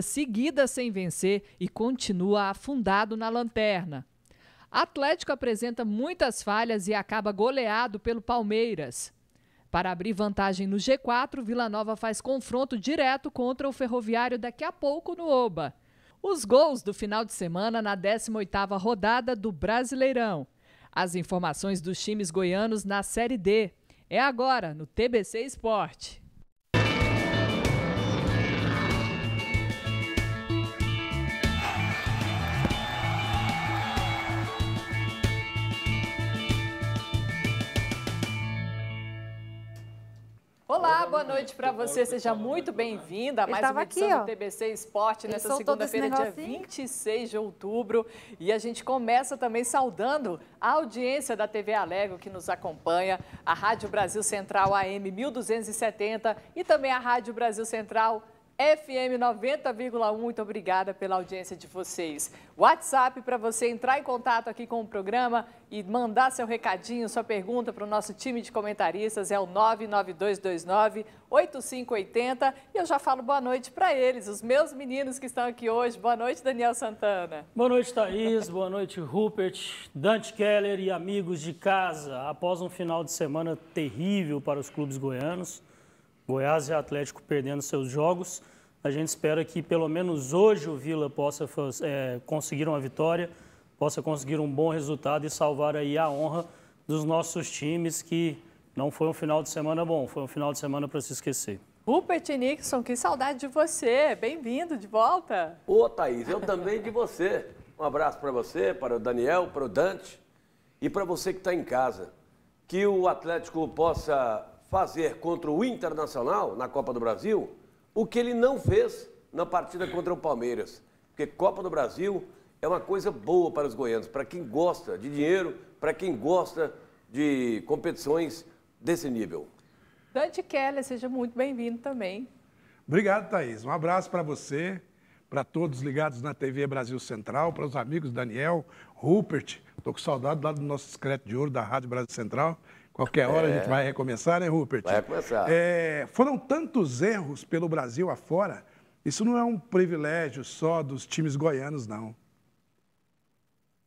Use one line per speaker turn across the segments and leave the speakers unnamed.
seguida sem vencer e continua afundado na lanterna. Atlético apresenta muitas falhas e acaba goleado pelo Palmeiras. Para abrir vantagem no G4, Vila Nova faz confronto direto contra o Ferroviário daqui a pouco no Oba. Os gols do final de semana na 18ª rodada do Brasileirão. As informações dos times goianos na Série D. É agora no TBC Esporte. Olá, boa noite para você. Seja muito bem-vinda a mais uma edição do TBC Esporte Ele nessa segunda-feira, dia 26 de outubro. E a gente começa também saudando a audiência da TV Alego que nos acompanha, a Rádio Brasil Central AM 1270 e também a Rádio Brasil Central FM 90,1. Muito obrigada pela audiência de vocês. WhatsApp para você entrar em contato aqui com o programa e mandar seu recadinho, sua pergunta para o nosso time de comentaristas é o 99229 8580. E eu já falo boa noite para eles, os meus meninos que estão aqui hoje. Boa noite, Daniel Santana.
Boa noite, Thaís. boa noite, Rupert, Dante Keller e amigos de casa. Após um final de semana terrível para os clubes goianos, Goiás e Atlético perdendo seus jogos. A gente espera que pelo menos hoje o Vila possa é, conseguir uma vitória, possa conseguir um bom resultado e salvar aí a honra dos nossos times, que não foi um final de semana bom, foi um final de semana para se esquecer.
Rupert Nixon, que saudade de você. Bem-vindo de
volta. Ô, Thaís, eu também de você. Um abraço para você, para o Daniel, para o Dante e para você que está em casa. Que o Atlético possa fazer contra o Internacional na Copa do Brasil o que ele não fez na partida contra o Palmeiras. Porque Copa do Brasil é uma coisa boa para os goianos, para quem gosta de dinheiro, para quem gosta de competições desse nível.
Dante Keller, seja muito bem-vindo também.
Obrigado, Thaís. Um abraço para você, para todos ligados na TV Brasil Central, para os amigos Daniel, Rupert. Estou com saudade lá do nosso discreto de ouro da Rádio Brasil Central. Qualquer hora é. a gente é. vai recomeçar, né, Rupert? Vai recomeçar. É, foram tantos erros pelo Brasil afora. Isso não é um privilégio só dos times goianos, não.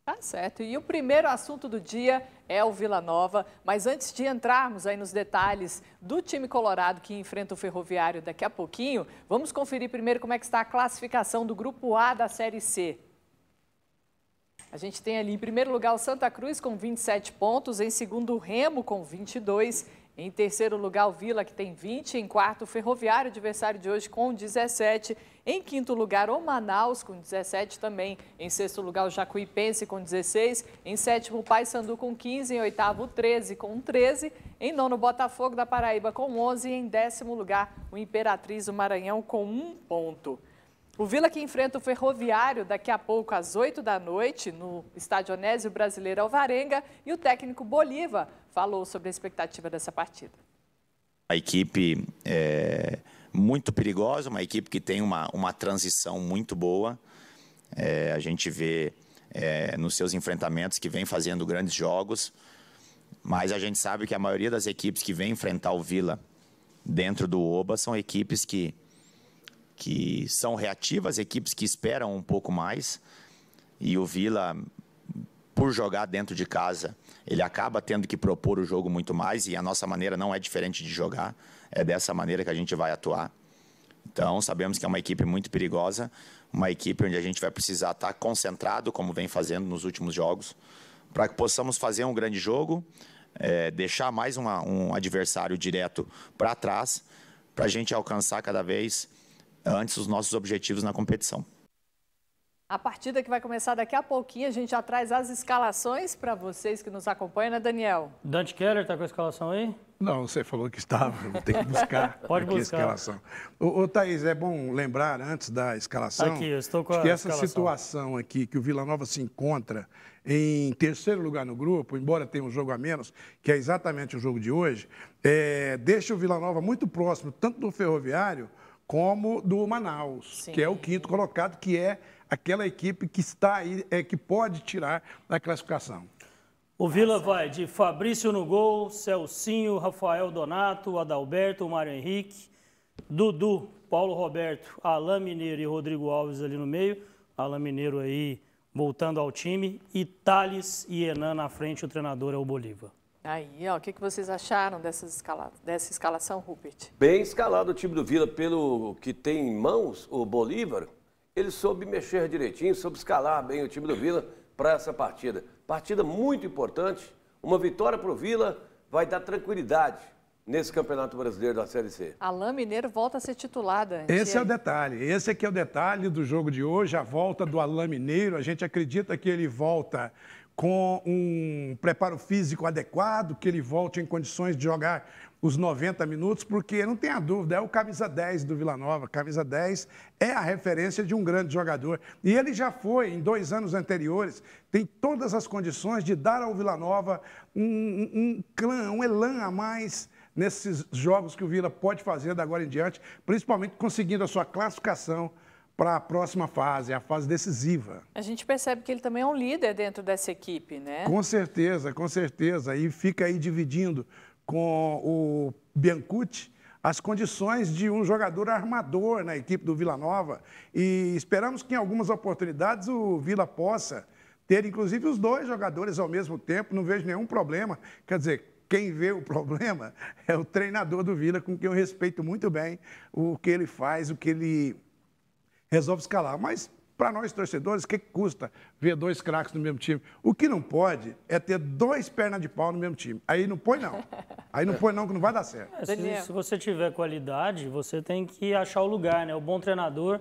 Tá certo. E o primeiro assunto do dia é o Vila Nova. Mas antes de entrarmos aí nos detalhes do time colorado que enfrenta o Ferroviário daqui a pouquinho, vamos conferir primeiro como é que está a classificação do Grupo A da Série C. A gente tem ali em primeiro lugar o Santa Cruz com 27 pontos, em segundo o Remo com 22, em terceiro lugar o Vila que tem 20, em quarto o Ferroviário, adversário de hoje com 17, em quinto lugar o Manaus com 17 também, em sexto lugar o Jacuipense com 16, em sétimo o Paysandu com 15, em oitavo o 13 com 13, em nono o Botafogo da Paraíba com 11 e em décimo lugar o Imperatriz do Maranhão com 1 ponto. O Vila que enfrenta o Ferroviário daqui a pouco às 8 da noite no Estádio Onésio Brasileiro Alvarenga e o técnico Bolívar falou sobre a expectativa dessa partida.
A equipe é muito perigosa, uma equipe que tem uma, uma transição muito boa. É, a gente vê é, nos seus enfrentamentos que vem fazendo grandes jogos, mas a gente sabe que a maioria das equipes que vem enfrentar o Vila dentro do Oba são equipes que que são reativas, equipes que esperam um pouco mais. E o Vila, por jogar dentro de casa, ele acaba tendo que propor o jogo muito mais. E a nossa maneira não é diferente de jogar, é dessa maneira que a gente vai atuar. Então, sabemos que é uma equipe muito perigosa, uma equipe onde a gente vai precisar estar concentrado, como vem fazendo nos últimos jogos, para que possamos fazer um grande jogo, é, deixar mais uma, um adversário direto para trás, para a gente alcançar cada vez antes os nossos objetivos na
competição.
A partida que vai começar daqui a pouquinho, a gente já traz as escalações para vocês que nos acompanham, né, Daniel?
Dante Keller está com a escalação aí? Não, você falou que estava, vou ter que buscar Pode buscar. a escalação. Ô, ô, Thaís, é bom lembrar antes da escalação aqui, eu estou com a que essa escalação. situação aqui que o Vila Nova se encontra em terceiro lugar no grupo, embora tenha um jogo a menos, que é exatamente o jogo de hoje, é, deixa o Vila Nova muito próximo, tanto do Ferroviário como do Manaus, Sim. que é o quinto colocado, que é aquela equipe que está aí, é, que pode tirar da classificação.
O Vila vai de Fabrício no gol, Celcinho, Rafael Donato, Adalberto, Mário Henrique, Dudu, Paulo Roberto, Alain Mineiro e Rodrigo Alves ali no meio. Alain Mineiro aí voltando ao time. E Thales e
Enan na frente, o treinador é o Bolívar. Aí, ó, o que, que vocês acharam escala... dessa escalação, Rupert?
Bem escalado o time do Vila pelo que tem em mãos, o Bolívar. Ele soube mexer direitinho, soube escalar bem o time do Vila para essa partida. Partida muito importante, uma vitória para o Vila vai dar tranquilidade nesse Campeonato Brasileiro da Série C.
Alain Mineiro volta a ser titulada. Esse
é o detalhe, esse é que é o detalhe do jogo de hoje, a volta do Alain Mineiro. A gente acredita que ele volta com um preparo físico adequado, que ele volte em condições de jogar os 90 minutos, porque não tenha dúvida, é o camisa 10 do Vila Nova. Camisa 10 é a referência de um grande jogador. E ele já foi, em dois anos anteriores, tem todas as condições de dar ao Vila Nova um, um, clã, um elan a mais nesses jogos que o Vila pode fazer da agora em diante, principalmente conseguindo a sua classificação para a próxima fase, é a fase decisiva.
A gente percebe que ele também é um líder dentro dessa equipe, né?
Com certeza, com certeza. E fica aí dividindo com o Biancuti as condições de um jogador armador na equipe do Vila Nova. E esperamos que em algumas oportunidades o Vila possa ter, inclusive, os dois jogadores ao mesmo tempo. Não vejo nenhum problema. Quer dizer, quem vê o problema é o treinador do Vila, com quem eu respeito muito bem o que ele faz, o que ele resolve escalar. Mas para nós torcedores, o que custa ver dois craques no mesmo time? O que não pode é ter dois pernas de pau no mesmo time. Aí não põe não. Aí não põe não que não vai dar certo. É, se, se,
você tiver qualidade, você tem que achar o lugar, né? O bom treinador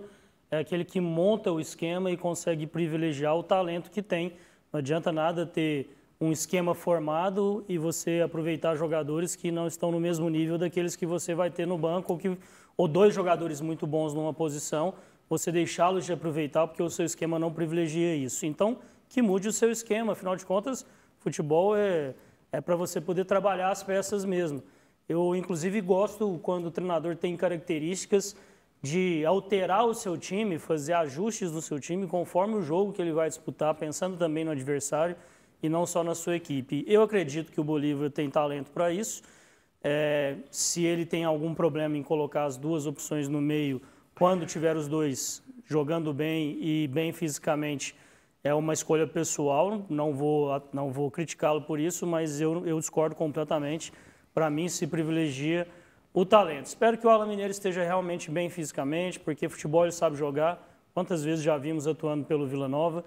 é aquele que monta o esquema e consegue privilegiar o talento que tem. Não adianta nada ter um esquema formado e você aproveitar jogadores que não estão no mesmo nível daqueles que você vai ter no banco ou, que, ou dois jogadores muito bons numa posição você deixá-los de aproveitar porque o seu esquema não privilegia isso. Então, que mude o seu esquema. Afinal de contas, futebol é, é para você poder trabalhar as peças mesmo. Eu, inclusive, gosto quando o treinador tem características de alterar o seu time, fazer ajustes no seu time conforme o jogo que ele vai disputar, pensando também no adversário e não só na sua equipe. Eu acredito que o Bolívar tem talento para isso. É, se ele tem algum problema em colocar as duas opções no meio quando tiver os dois jogando bem e bem fisicamente, é uma escolha pessoal, não vou, não vou criticá-lo por isso, mas eu, eu discordo completamente. Para mim, se privilegia o talento. Espero que o Alan Mineiro esteja realmente bem fisicamente, porque futebol ele sabe jogar. Quantas vezes já vimos atuando pelo Vila Nova?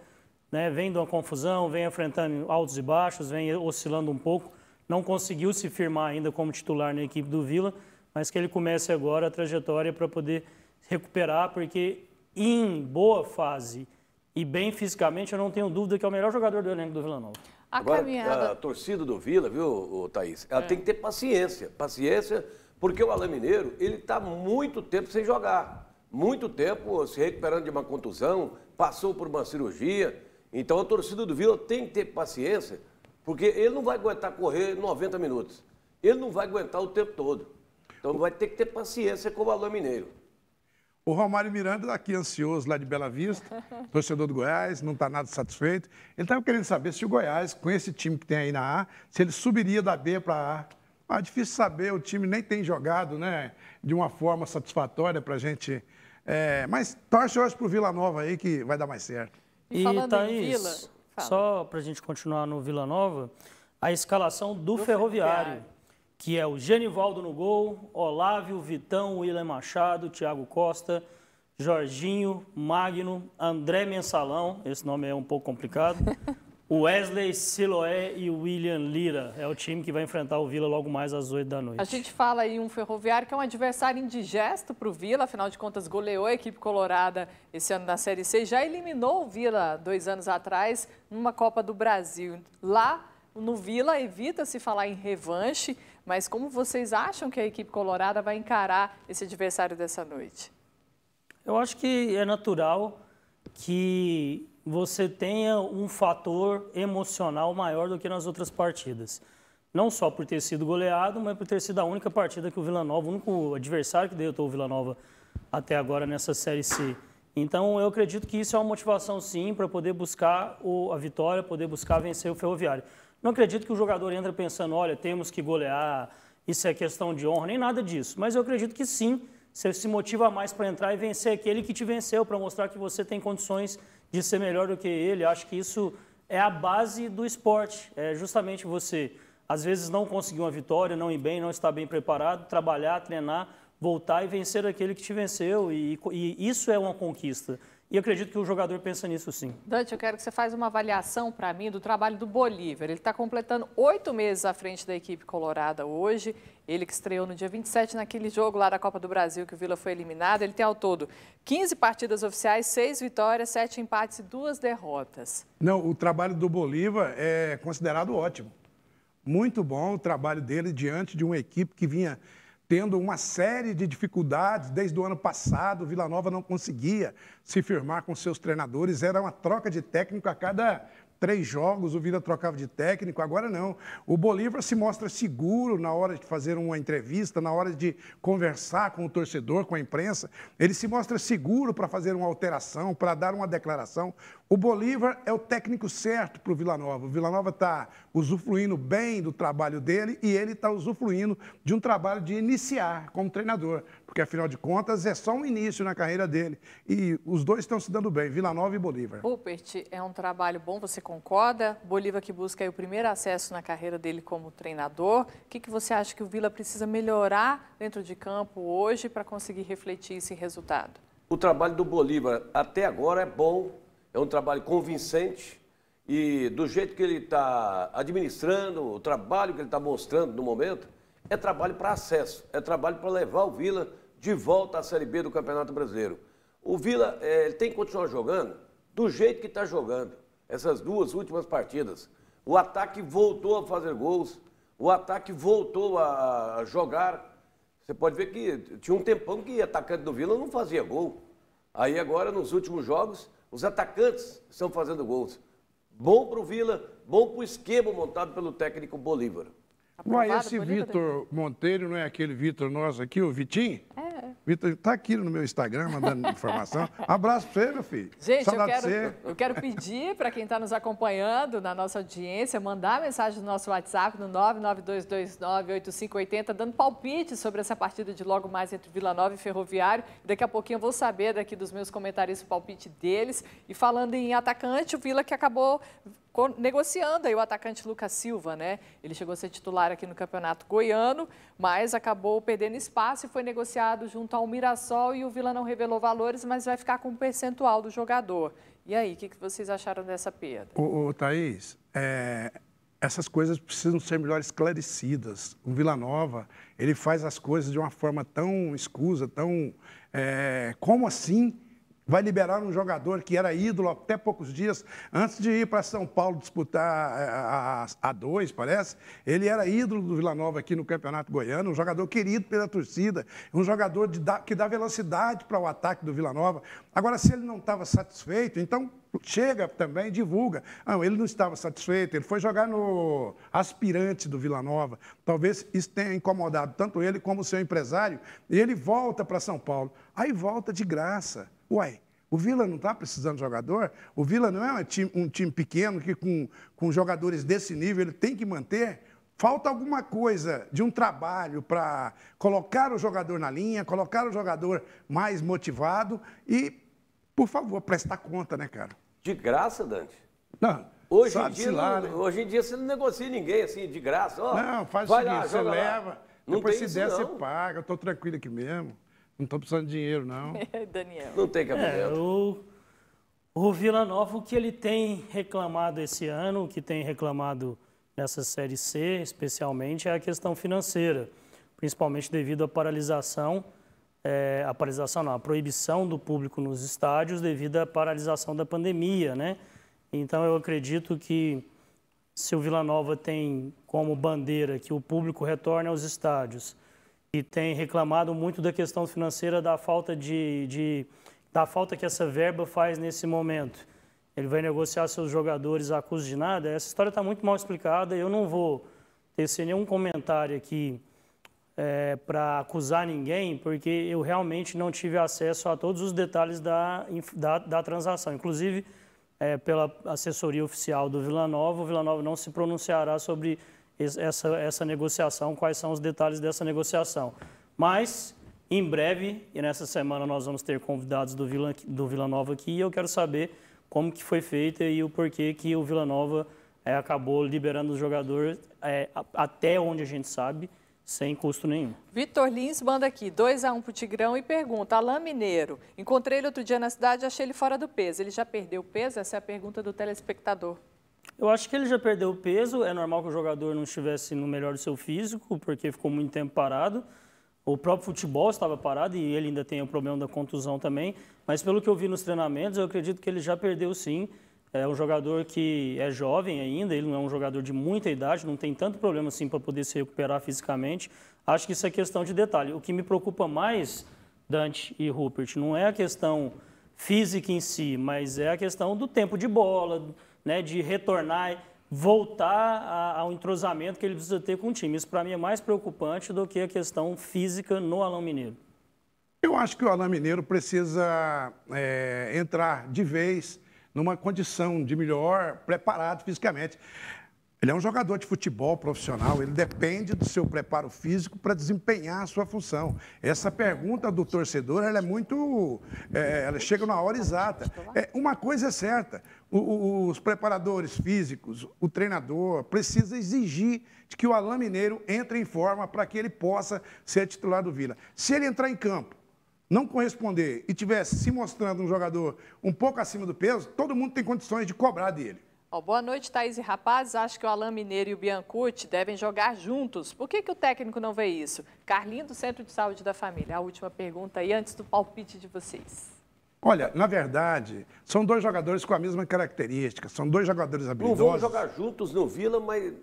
Né? Vem de uma confusão, vem enfrentando altos e baixos, vem oscilando um pouco. Não conseguiu se firmar ainda como titular na equipe do Vila, mas que ele comece agora a trajetória para poder recuperar, porque em boa fase e bem fisicamente, eu não tenho dúvida que é o melhor jogador do elenco do Vila Nova.
A Agora, caminhada... a torcida do Vila, viu, Thaís? Ela é. tem que ter paciência. Paciência, porque o Alain Mineiro, ele está muito tempo sem jogar. Muito tempo se recuperando de uma contusão, passou por uma cirurgia. Então, a torcida do Vila tem que ter paciência, porque ele não vai aguentar correr 90 minutos. Ele não vai aguentar o tempo todo. Então, vai ter que ter paciência com o Alain Mineiro.
O Romário Miranda daqui tá ansioso lá de Bela Vista, torcedor do Goiás, não está nada satisfeito. Ele estava querendo saber se o Goiás, com esse time que tem aí na A, se ele subiria da B para A. É difícil saber, o time nem tem jogado né, de uma forma satisfatória para a gente. É, mas torce hoje para o Vila Nova aí que vai dar mais certo. E, e Thaís, Vila, só para a gente continuar no
Vila Nova, a escalação do, do ferroviário. ferroviário que é o Genivaldo no gol, Olávio, Vitão, William Machado, Thiago Costa, Jorginho, Magno, André Mensalão, esse nome é um pouco complicado, Wesley, Siloé e William Lira. É o time que vai enfrentar o Vila logo mais às oito da noite. A
gente fala aí um ferroviário que é um adversário indigesto para o Vila, afinal de contas goleou a equipe colorada esse ano da Série C, já eliminou o Vila dois anos atrás numa Copa do Brasil. Lá no Vila evita se falar em revanche, mas como vocês acham que a equipe colorada vai encarar esse adversário dessa noite?
Eu acho que é natural que você tenha um fator emocional maior do que nas outras partidas. Não só por ter sido goleado, mas por ter sido a única partida que o Vila Nova, o único adversário que derrotou o Vila Nova até agora nessa Série C. Então, eu acredito que isso é uma motivação, sim, para poder buscar o, a vitória, poder buscar vencer o Ferroviário. Não acredito que o jogador entra pensando, olha, temos que golear, isso é questão de honra, nem nada disso. Mas eu acredito que sim, você se motiva mais para entrar e vencer aquele que te venceu, para mostrar que você tem condições de ser melhor do que ele. Acho que isso é a base do esporte, é justamente você às vezes não conseguir uma vitória, não ir bem, não estar bem preparado, trabalhar, treinar, voltar e vencer aquele que te venceu. E, e isso é uma conquista. E acredito que o jogador pensa nisso sim.
Dante, eu quero que você faça uma avaliação para mim do trabalho do Bolívar. Ele está completando oito meses à frente da equipe colorada hoje. Ele que estreou no dia 27 naquele jogo lá da Copa do Brasil que o Vila foi eliminado. Ele tem ao todo 15 partidas oficiais, seis vitórias, sete empates e duas derrotas.
Não, o trabalho do Bolívar é considerado ótimo. Muito bom o trabalho dele diante de uma equipe que vinha tendo uma série de dificuldades. Desde o ano passado, o Vila Nova não conseguia se firmar com seus treinadores. Era uma troca de técnico a cada três jogos, o Vila trocava de técnico, agora não. O Bolívar se mostra seguro na hora de fazer uma entrevista, na hora de conversar com o torcedor, com a imprensa. Ele se mostra seguro para fazer uma alteração, para dar uma declaração. O Bolívar é o técnico certo para o Vila Nova. O Vila Nova está usufruindo bem do trabalho dele e ele está usufruindo de um trabalho de iniciar como treinador, porque afinal de contas é só um início na carreira dele. E os dois estão se dando bem, Vila Nova e Bolívar.
Rupert, é um trabalho bom, você concorda? Bolívar que busca o primeiro acesso na carreira dele como treinador. O que, que você acha que o Vila precisa melhorar dentro de campo hoje para conseguir refletir esse resultado?
O trabalho do Bolívar até agora é bom é um trabalho convincente e do jeito que ele está administrando, o trabalho que ele está mostrando no momento, é trabalho para acesso, é trabalho para levar o Vila de volta à Série B do Campeonato Brasileiro. O Vila é, tem que continuar jogando do jeito que está jogando, essas duas últimas partidas. O ataque voltou a fazer gols, o ataque voltou a jogar. Você pode ver que tinha um tempão que atacante do Vila não fazia gol. Aí agora, nos últimos jogos, os atacantes estão fazendo gols. Bom para o Vila, bom para o esquema montado pelo técnico Bolívar.
Aprovado, esse Vitor né? Monteiro não é aquele Vitor nosso aqui, o Vitinho? É. Vitor está aqui no meu Instagram mandando informação. Abraço para você, meu filho. Gente, eu quero, eu
quero pedir para quem está nos acompanhando na nossa audiência mandar mensagem no nosso WhatsApp no 992298580 dando palpite sobre essa partida de logo mais entre Vila Nova e Ferroviário. Daqui a pouquinho eu vou saber daqui dos meus comentários o palpite deles. E falando em atacante, o Vila que acabou negociando aí o atacante Lucas Silva, né? Ele chegou a ser titular aqui no Campeonato Goiano, mas acabou perdendo espaço e foi negociado junto ao Mirassol e o Vila não revelou valores, mas vai ficar com um percentual do jogador. E aí, o que, que, vocês acharam dessa perda?
Ô, ô Thaís, é, essas coisas precisam ser melhor esclarecidas. O Vila Nova, ele faz as coisas de uma forma tão escusa, tão... É, como assim vai liberar um jogador que era ídolo até poucos dias antes de ir para São Paulo disputar eh, a, a dois, parece. Ele era ídolo do Vila Nova aqui no Campeonato Goiano, um jogador querido pela torcida, um jogador de, que dá velocidade para o ataque do Vila Nova. Agora, se ele não estava satisfeito, então chega também divulga. Não, ele não estava satisfeito, ele foi jogar no aspirante do Vila Nova. Talvez isso tenha incomodado tanto ele como o seu empresário. E ele volta para São Paulo. Aí volta de graça. Uai, o Vila não está precisando de jogador? O Vila não é um time, um time pequeno que, com, com jogadores desse nível, ele tem que manter? Falta alguma coisa de um trabalho para colocar o jogador na linha, colocar o jogador mais motivado e, por favor, prestar conta, né, cara?
De graça, Dante?
Não. Hoje em, dia, lá, né?
hoje em dia você não negocia ninguém assim, de graça. Oh, não, faz o seguinte, lá, você leva, não depois se der, não. você
paga, eu estou tranquilo aqui mesmo. Não estou precisando de dinheiro, não.
É, Daniel. Não tem cabimento. É,
o,
o Vila Nova, o que ele tem reclamado esse ano, o que tem reclamado nessa Série C, especialmente, é a questão financeira, principalmente devido à paralisação, é, a paralisação não, a proibição do público nos estádios devido à paralisação da pandemia, né? Então, eu acredito que se o Vila Nova tem como bandeira que o público retorne aos estádios e tem reclamado muito da questão financeira da falta de, de, da falta que essa verba faz nesse momento. Ele vai negociar seus jogadores a custo de nada. Essa história está muito mal explicada. Eu não vou tecer nenhum comentário aqui é, para acusar ninguém, porque eu realmente não tive acesso a todos os detalhes da, da, da transação. Inclusive, é, pela assessoria oficial do Vila Nova, o Vila Nova não se pronunciará sobre essa, essa negociação, quais são os detalhes dessa negociação. Mas, em breve, e nessa semana nós vamos ter convidados do Vila, do Vila Nova aqui, e eu quero saber como que foi feita e o porquê que o Vila Nova é, acabou liberando
os jogadores é, até onde a gente sabe, sem custo nenhum. Vitor Lins manda aqui, 2 a 1 um pro Tigrão e pergunta, Alain Mineiro, encontrei ele outro dia na cidade e achei ele fora do peso. Ele já perdeu peso? Essa é a pergunta do telespectador.
Eu acho que ele já perdeu peso. É normal que o jogador não estivesse no melhor do seu físico, porque ficou muito tempo parado. O próprio futebol estava parado e ele ainda tem o problema da contusão também. Mas pelo que eu vi nos treinamentos, eu acredito que ele já perdeu sim. É um jogador que é jovem ainda, ele não é um jogador de muita idade, não tem tanto problema assim para poder se recuperar fisicamente. Acho que isso é questão de detalhe. O que me preocupa mais, Dante e Rupert, não é a questão física em si, mas é a questão do tempo de bola, né, de retornar, voltar ao entrosamento que ele precisa ter com o time. Isso, para mim, é mais preocupante do que a questão física no Alain Mineiro.
Eu acho que o Alain Mineiro precisa é, entrar de vez numa condição de melhor preparado fisicamente. Ele é um jogador de futebol profissional, ele depende do seu preparo físico para desempenhar a sua função. Essa pergunta do torcedor, ela é muito. É, ela chega na hora exata. É, uma coisa é certa: o, os preparadores físicos, o treinador, precisa exigir de que o Alain Mineiro entre em forma para que ele possa ser titular do Vila. Se ele entrar em campo não corresponder e tivesse se mostrando um jogador um pouco acima do peso, todo mundo tem condições de cobrar dele.
Oh, boa noite, Thaís e rapazes. Acho que o Alain Mineiro e o Biancuti devem jogar juntos. Por que, que o técnico não vê isso? Carlinho, do Centro de Saúde da Família. A última pergunta aí, antes do palpite de vocês.
Olha, na verdade, são dois jogadores com a mesma característica, são dois jogadores habilidosos. Não vão jogar
juntos no Vila, mas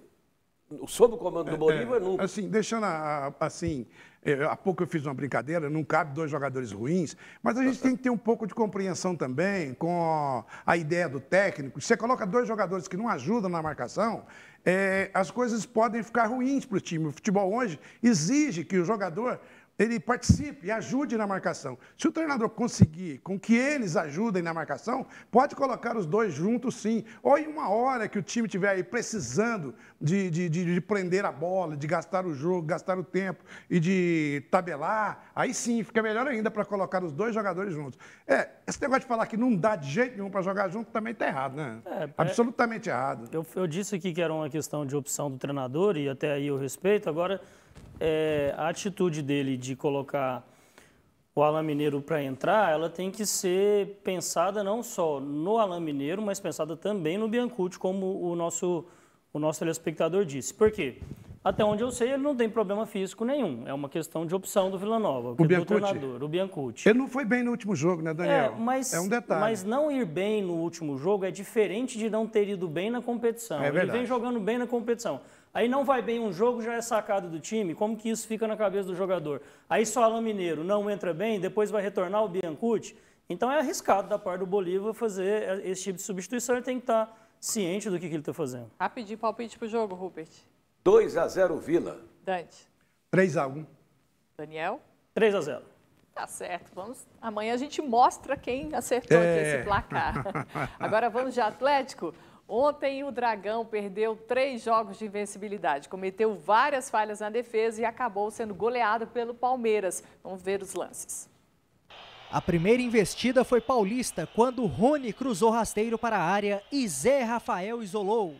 sob o comando do é, Bolívar, é, nunca.
Assim, deixando a, a, assim, é, há pouco eu fiz uma brincadeira, não cabe dois jogadores ruins, mas a gente tem que ter um pouco de compreensão também com a ideia do técnico. Se você coloca dois jogadores que não ajudam na marcação, é, as coisas podem ficar ruins para o time. O futebol hoje exige que o jogador ele participe, e ajude na marcação. Se o treinador conseguir com que eles ajudem na marcação, pode colocar os dois juntos sim. Ou em uma hora que o time estiver aí precisando de, de, de, de, prender a bola, de gastar o jogo, gastar o tempo e de tabelar, aí sim fica melhor ainda para colocar os dois jogadores juntos. É, esse negócio de falar que não dá de jeito nenhum para jogar junto também está errado, né? É, é. Absolutamente é... errado. Eu, eu disse aqui que era uma questão
de opção do treinador e até aí eu respeito. Agora é, a atitude dele de colocar o Alain Mineiro para entrar, ela tem que ser pensada não só no Alain Mineiro, mas pensada também no Biancuti, como o nosso, o nosso telespectador disse. Por quê? Até onde eu sei, ele não tem problema físico nenhum. É uma questão de opção do Vila Nova, o é do treinador,
o Biancuti. Ele não foi bem no último jogo, né, é, Daniel? É, mas, é um detalhe. Mas
não ir bem no último jogo é diferente de não ter ido bem na competição. É ele vem jogando bem na competição. Aí não vai bem um jogo, já é sacado do time. Como que isso fica na cabeça do jogador? Aí só Alan Mineiro não entra bem, depois vai retornar o Biancucci. Então é arriscado da parte do Bolívar fazer esse tipo de substituição. Ele tem que estar ciente do que, que ele está fazendo.
Rapidinho, palpite para o jogo,
Rupert. 2 a 0 Vila. Dante. 3 a 1 Daniel. 3 a 0
Tá certo. Vamos. Amanhã a gente mostra quem acertou é. aqui esse placar. Agora vamos de Atlético. Ontem o Dragão perdeu três jogos de invencibilidade, cometeu várias falhas na defesa e acabou sendo goleado pelo Palmeiras. Vamos ver os lances.
A primeira investida foi paulista, quando Rony cruzou rasteiro para a área e Zé Rafael isolou.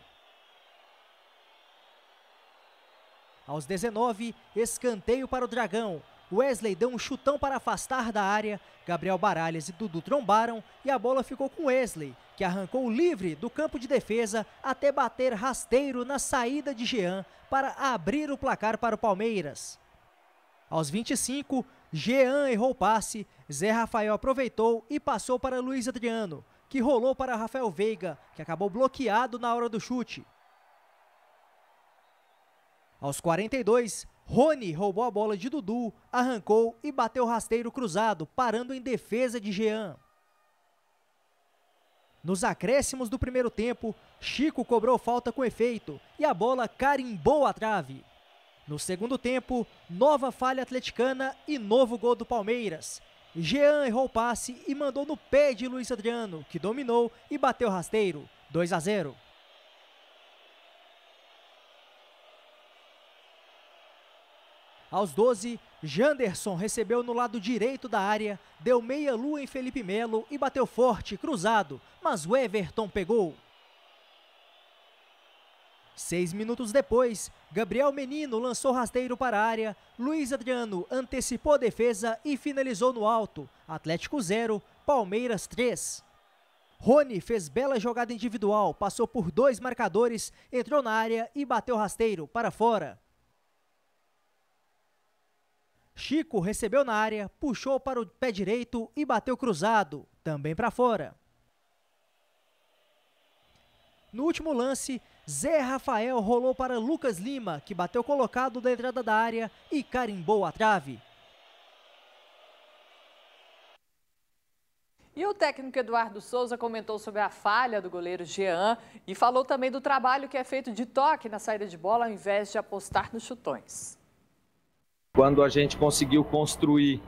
Aos 19, escanteio para o Dragão. Wesley deu um chutão para afastar da área, Gabriel Baralhas e Dudu trombaram e a bola ficou com Wesley, que arrancou livre do campo de defesa até bater rasteiro na saída de Jean para abrir o placar para o Palmeiras. Aos 25, Jean errou o passe, Zé Rafael aproveitou e passou para Luiz Adriano, que rolou para Rafael Veiga, que acabou bloqueado na hora do chute. Aos 42, Rony roubou a bola de Dudu, arrancou e bateu rasteiro cruzado, parando em defesa de Jean. Nos acréscimos do primeiro tempo, Chico cobrou falta com efeito e a bola carimbou a trave. No segundo tempo, nova falha atleticana e novo gol do Palmeiras. Jean errou o passe e mandou no pé de Luiz Adriano, que dominou e bateu rasteiro. 2 a 0. Aos 12, Janderson recebeu no lado direito da área, deu meia lua em Felipe Melo e bateu forte, cruzado, mas o Everton pegou. Seis minutos depois, Gabriel Menino lançou rasteiro para a área, Luiz Adriano antecipou a defesa e finalizou no alto. Atlético 0, Palmeiras 3. Rony fez bela jogada individual, passou por dois marcadores, entrou na área e bateu rasteiro para fora. Chico recebeu na área, puxou para o pé direito e bateu cruzado, também para fora. No último lance, Zé Rafael rolou para Lucas Lima, que bateu colocado da entrada da área e carimbou a trave.
E o técnico Eduardo Souza comentou sobre a falha do goleiro Jean e falou também do trabalho que é feito de toque na saída de bola ao invés de apostar nos chutões.
Quando a gente conseguiu construir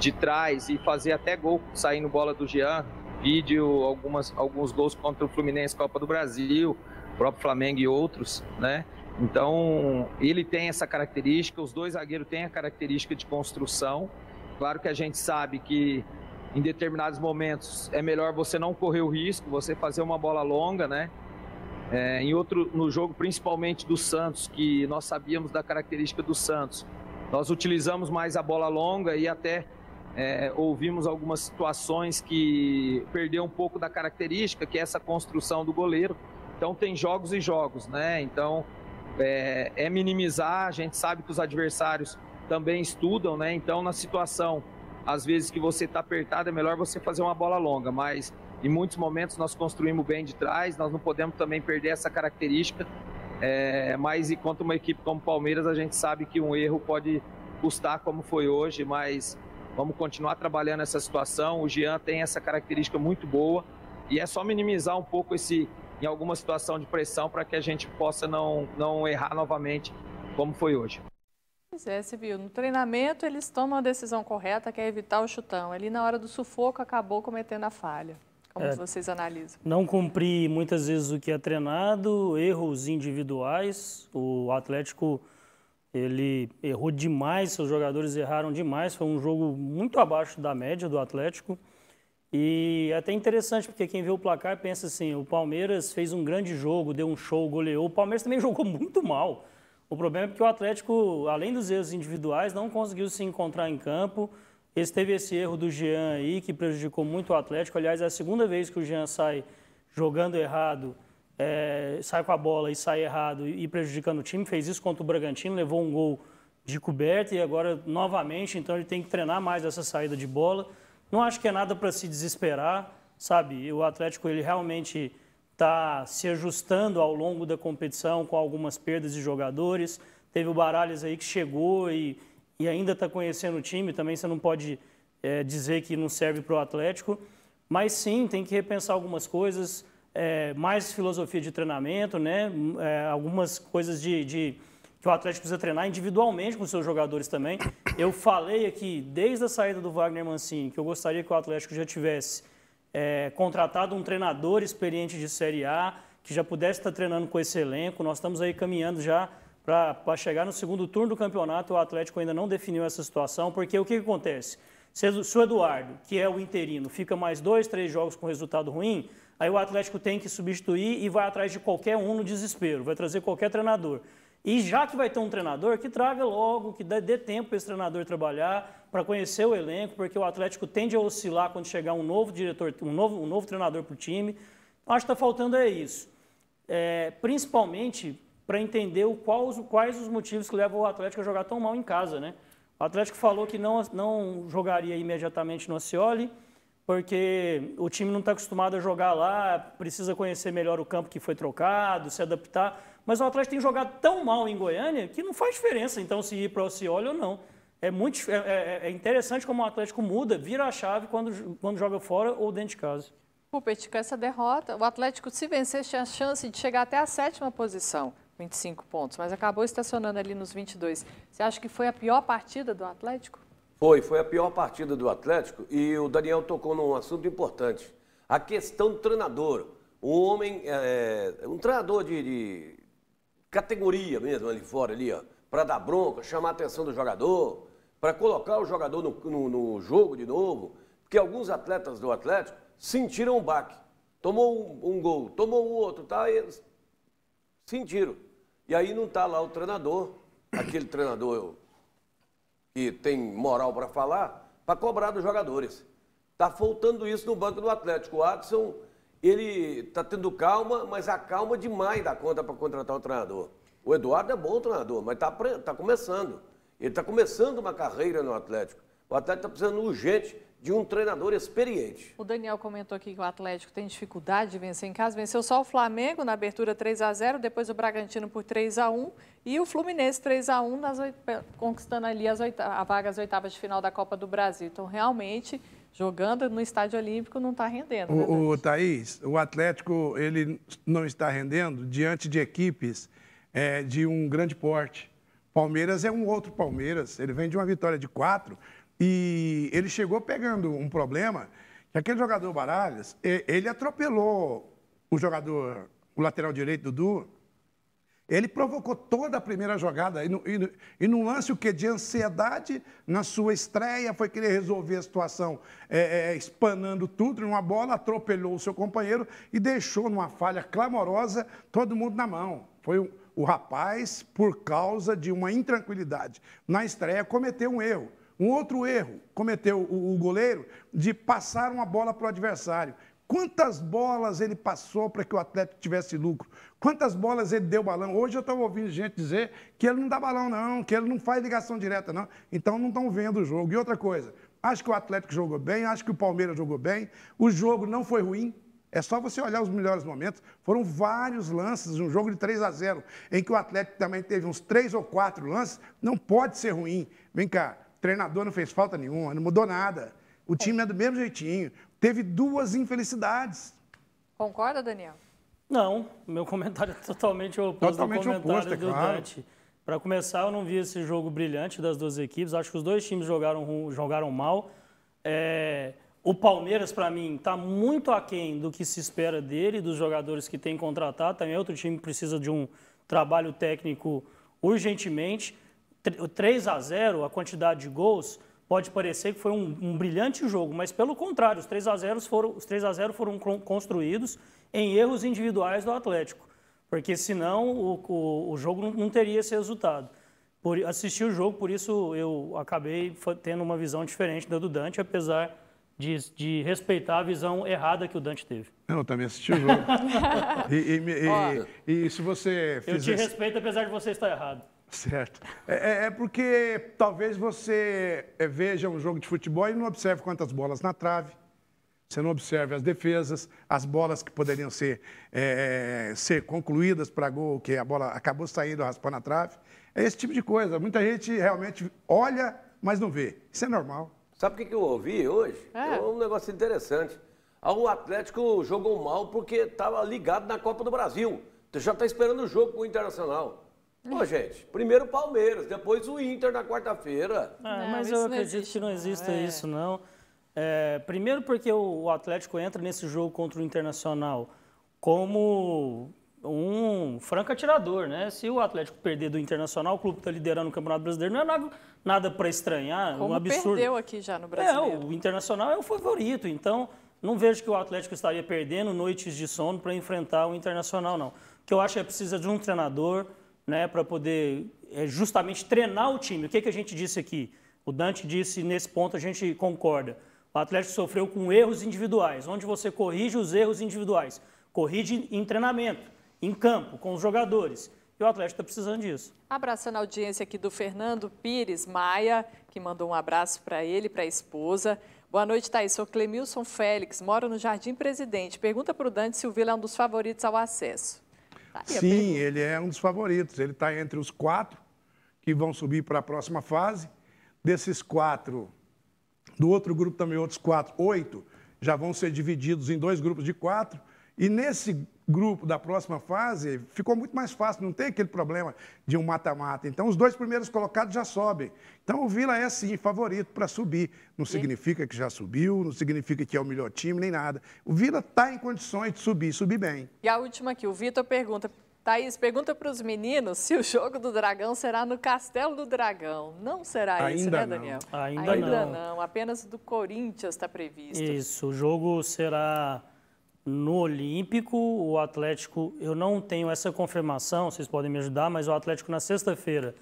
de trás e fazer até gol saindo bola do Jean, vídeo algumas, alguns gols contra o Fluminense Copa do Brasil, próprio Flamengo e outros, né? Então, ele tem essa característica, os dois zagueiros têm a característica de construção. Claro que a gente sabe que em determinados momentos é melhor você não correr o risco, você fazer uma bola longa, né? É, em outro, no jogo principalmente do Santos, que nós sabíamos da característica do Santos, nós utilizamos mais a bola longa e até é, ouvimos algumas situações que perdeu um pouco da característica, que é essa construção do goleiro. Então tem jogos e jogos, né? Então é, é minimizar, a gente sabe que os adversários também estudam, né? Então na situação, às vezes que você está apertado, é melhor você fazer uma bola longa, mas em muitos momentos nós construímos bem de trás, nós não podemos também perder essa característica é, mas e contra uma equipe como o Palmeiras, a gente sabe que um erro pode custar como foi hoje, mas vamos continuar trabalhando essa situação. O Jean tem essa característica muito boa e é só minimizar um pouco esse em alguma situação de pressão para que a gente possa não, não errar novamente como foi hoje.
Pois é, Civil. No treinamento eles tomam a decisão correta, que é evitar o chutão. Ali na hora do sufoco acabou cometendo a falha. Como é, vocês analisam?
Não cumprir muitas vezes o que é treinado, erros individuais. O Atlético ele errou demais, seus jogadores erraram demais. Foi um jogo muito abaixo da média do Atlético. E é até interessante, porque quem vê o placar pensa assim: o Palmeiras fez um grande jogo, deu um show, goleou. O Palmeiras também jogou muito mal. O problema é que o Atlético, além dos erros individuais, não conseguiu se encontrar em campo. Esteve teve esse erro do Jean aí, que prejudicou muito o Atlético. Aliás, é a segunda vez que o Jean sai jogando errado, é, sai com a bola e sai errado e prejudicando o time. Fez isso contra o Bragantino, levou um gol de coberta e agora novamente. Então ele tem que treinar mais essa saída de bola. Não acho que é nada para se desesperar, sabe? O Atlético ele realmente está se ajustando ao longo da competição com algumas perdas de jogadores. Teve o Baralhas aí que chegou e e ainda está conhecendo o time, também você não pode é, dizer que não serve para o Atlético, mas sim, tem que repensar algumas coisas, é, mais filosofia de treinamento, né? É, algumas coisas de, de, que o Atlético precisa treinar individualmente com os seus jogadores também. Eu falei aqui, desde a saída do Wagner Mancini, que eu gostaria que o Atlético já tivesse é, contratado um treinador experiente de Série A, que já pudesse estar tá treinando com esse elenco. Nós estamos aí caminhando já para chegar no segundo turno do campeonato, o Atlético ainda não definiu essa situação, porque o que, que acontece? Se, o Eduardo, que é o interino, fica mais dois, três jogos com resultado ruim, aí o Atlético tem que substituir e vai atrás de qualquer um no desespero, vai trazer qualquer treinador. E já que vai ter um treinador, que traga logo, que dê, tempo para esse treinador trabalhar, para conhecer o elenco, porque o Atlético tende a oscilar quando chegar um novo diretor, um novo, um novo treinador para o time. Então, acho que está faltando é isso. É, principalmente para entender o quais, quais os motivos que levam o Atlético a jogar tão mal em casa. Né? O Atlético falou que não, não jogaria imediatamente no Ascioli, porque o time não está acostumado a jogar lá, precisa conhecer melhor o campo que foi trocado, se adaptar. Mas o Atlético tem jogado tão mal em Goiânia que não faz diferença, então, se ir para o Ascioli ou não. É, muito, é, é, é, interessante como o Atlético muda, vira a chave quando, quando joga fora ou dentro de casa.
Rupert, com essa derrota, o Atlético, se vencer, tinha a chance de chegar até a sétima posição. 25 pontos, mas acabou estacionando ali nos 22. Você acha que foi a pior partida do Atlético?
Foi, foi a pior partida do Atlético e o Daniel tocou num assunto importante. A questão do treinador. Um homem, é, é um treinador de, de, categoria mesmo ali fora, ali, ó, para dar bronca, chamar a atenção do jogador, para colocar o jogador no, no, no, jogo de novo, porque alguns atletas do Atlético sentiram um baque. Tomou um, um gol, tomou o outro, tá? E eles sentiram. E aí não está lá o treinador, aquele treinador que tem moral para falar, para cobrar dos jogadores. Está faltando isso no banco do Atlético. O Adson, ele está tendo calma, mas a calma demais da conta para contratar o treinador. O Eduardo é bom treinador, mas está tá começando. Ele está começando uma carreira no Atlético. O Atlético está precisando urgente de um treinador experiente.
O Daniel comentou aqui que o Atlético tem dificuldade de vencer em casa. Venceu só o Flamengo na abertura 3 a 0, depois o Bragantino por 3 a 1 e o Fluminense 3 a 1 nas oit... Eh, conquistando ali as oit... a vaga às oitavas de final da Copa do Brasil. Então, realmente, jogando no Estádio Olímpico não está rendendo. Né,
o, o Thaís, o Atlético ele não está rendendo diante de equipes é, de um grande porte. Palmeiras é um outro Palmeiras. Ele vem de uma vitória de quatro e ele chegou pegando um problema que aquele jogador Baralhas, ele atropelou o jogador, o lateral direito Dudu. Ele provocou toda a primeira jogada e, no, e, no, e lance o que de ansiedade na sua estreia foi querer resolver a situação é, é, espanando tudo numa bola atropelou o seu companheiro e deixou numa falha clamorosa todo mundo na mão. Foi um, o rapaz por causa de uma intranquilidade na estreia cometeu um erro um outro erro cometeu o, o goleiro de passar uma bola para o adversário. Quantas bolas ele passou para que o Atlético tivesse lucro? Quantas bolas ele deu balão? Hoje eu estava ouvindo gente dizer que ele não dá balão, não, que ele não faz ligação direta, não. Então não estão vendo o jogo. E outra coisa, acho que o Atlético jogou bem, acho que o Palmeiras jogou bem, o jogo não foi ruim. É só você olhar os melhores momentos. Foram vários lances, um jogo de 3 a 0, em que o Atlético também teve uns três ou quatro lances. Não pode ser ruim. Vem cá, treinador não fez falta nenhuma, não mudou nada. O é. time é do mesmo jeitinho. Teve duas infelicidades.
Concorda, Daniel?
Não, meu comentário é totalmente oposto totalmente ao comentário oposto, é do claro. Dante. Para começar, eu não vi esse jogo brilhante das duas equipes. Acho que os dois times jogaram, jogaram mal. É, o Palmeiras, para mim, está muito aquém do que se espera dele, dos jogadores que tem contratado. Também outro time precisa de um trabalho técnico urgentemente. 3 a 0 a quantidade de gols, pode parecer que foi um, um brilhante jogo, mas pelo contrário, os 3 a 0 foram, os 3 a 0 foram construídos em erros individuais do Atlético, porque senão o, o, o jogo não, teria esse resultado. Por, assisti o jogo, por isso eu acabei tendo uma visão diferente da do Dante, apesar de, de, respeitar a visão errada que o Dante
teve. Não, eu também assisti o jogo. e, e, e, Ó, e, se você Eu te respeito,
apesar de você estar errado.
Certo. É, é, é, porque talvez você é, veja um jogo de futebol e não observe quantas bolas na trave, você não observe as defesas, as bolas que poderiam ser, é, é, ser concluídas para gol, que a bola acabou saindo, raspando a trave. É esse tipo de coisa. Muita gente realmente olha, mas não vê. Isso é normal.
Sabe o que, eu ouvi hoje? É. um negócio interessante. O Atlético jogou mal porque estava ligado na Copa do Brasil. Você então já está esperando o jogo com o Internacional. Pô, gente, primeiro o Palmeiras, depois o Inter na quarta-feira. Ah, mas eu acredito que
não exista ah, é. isso, não. É, primeiro porque o Atlético entra nesse jogo contra o Internacional como um franco atirador, né? Se o Atlético perder do Internacional, o clube está liderando o Campeonato Brasileiro, não é nada, nada para estranhar, é Como um absurdo. perdeu
aqui já no Brasil. É,
o Internacional é o favorito, então não vejo que o Atlético estaria perdendo noites de sono para enfrentar o Internacional, não. O que eu acho é precisa de um treinador né, para poder é, justamente treinar o time. O que, que a gente disse aqui? O Dante disse, nesse ponto a gente concorda. O Atlético sofreu com erros individuais, onde você corrige os erros individuais. Corrige em treinamento, em campo, com os jogadores. E o Atlético está precisando disso.
Abraçando a audiência aqui do Fernando Pires Maia, que mandou um abraço para ele, para a esposa. Boa noite, Thaís. Sou Clemilson Félix, moro no Jardim Presidente. Pergunta para o Dante se o Vila é um dos favoritos ao acesso. Sim,
ele é um dos favoritos. Ele está entre os quatro que vão subir para a próxima fase. Desses quatro, do outro grupo também outros quatro, oito, já vão ser divididos em dois grupos de quatro. E nesse grupo da próxima fase, ficou muito mais fácil, não tem aquele problema de um mata-mata. Então, os dois primeiros colocados já sobem. Então, o Vila é, sim, favorito para subir. Não sim. significa que já subiu, não significa que é o melhor time, nem nada. O Vila está em condições de subir, subir bem.
E a última aqui, o Vitor pergunta, Thaís, pergunta para os meninos se o jogo do Dragão será no Castelo do Dragão. Não será Ainda isso, né, Daniel?
Não. Ainda,
Ainda não.
não. Apenas do Corinthians está previsto.
Isso, o jogo será no Olímpico, o Atlético, eu não tenho essa confirmação, vocês podem me ajudar, mas o Atlético na sexta-feira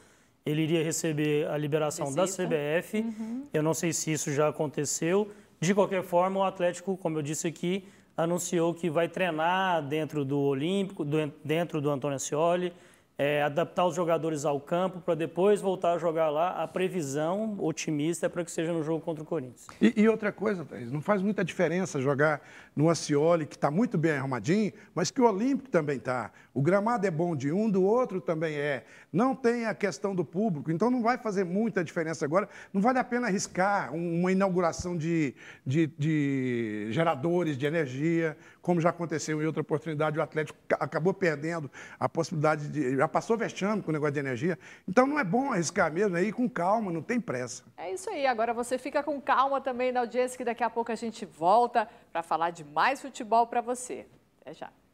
ele iria receber a liberação Visita. da CBF. Uhum. Eu não sei se isso já aconteceu. De qualquer forma, o Atlético, como eu disse aqui, anunciou que vai treinar dentro do Olímpico, dentro do Antônio Ascioli é, adaptar os jogadores ao campo para depois voltar a jogar lá. A previsão otimista é para que seja no jogo contra o Corinthians.
E, e outra coisa, Thaís, não faz muita diferença jogar no Ascioli, que está muito bem arrumadinho, mas que o Olímpico também está. O gramado é bom de um, do outro também é. Não tem a questão do público, então não vai fazer muita diferença agora. Não vale a pena arriscar uma inauguração de, de, de geradores de energia, como já aconteceu em outra oportunidade, o Atlético acabou perdendo a possibilidade de. Já passou vexame com o negócio de energia. Então não é bom arriscar mesmo, aí é com calma, não tem pressa.
É isso aí. Agora você fica com calma também na audiência, que daqui a pouco a gente volta para falar de mais futebol para você. Até já.